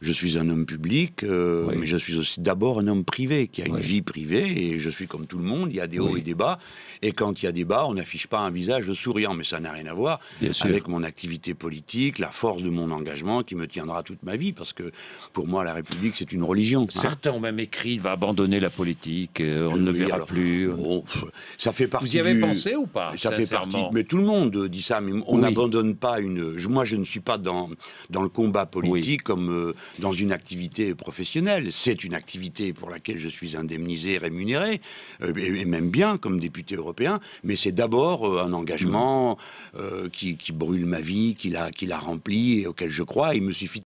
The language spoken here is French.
je suis un homme public, euh, mais je suis aussi d'abord un homme privé, qui a une vie privée, et je suis comme tout le monde, il y a des hauts et des bas, et quand il y a des bas, on n'affiche pas un visage souriant, mais ça n'a rien à voir avec mon activité politique, la force de mon engagement qui me tiendra toute ma vie, parce que pour moi, la République, c'est une religion. Certains hein ont même écrit, il va abandonner la politique, euh, on ne le verra plus. ça fait partie Vous y avez pensé ou pas Ça fait partie, mais tout le monde dit ça, mais on n'abandonne pas une... Moi, je ne suis pas dans, dans le combat politique comme euh, dans une activité professionnelle. C'est une activité pour laquelle je suis indemnisé, rémunéré, euh, et même bien comme député européen, mais c'est d'abord euh, un engagement mm. qui, brûle ma vie, qui la, qui la remplit et auquel je crois. Il me suffit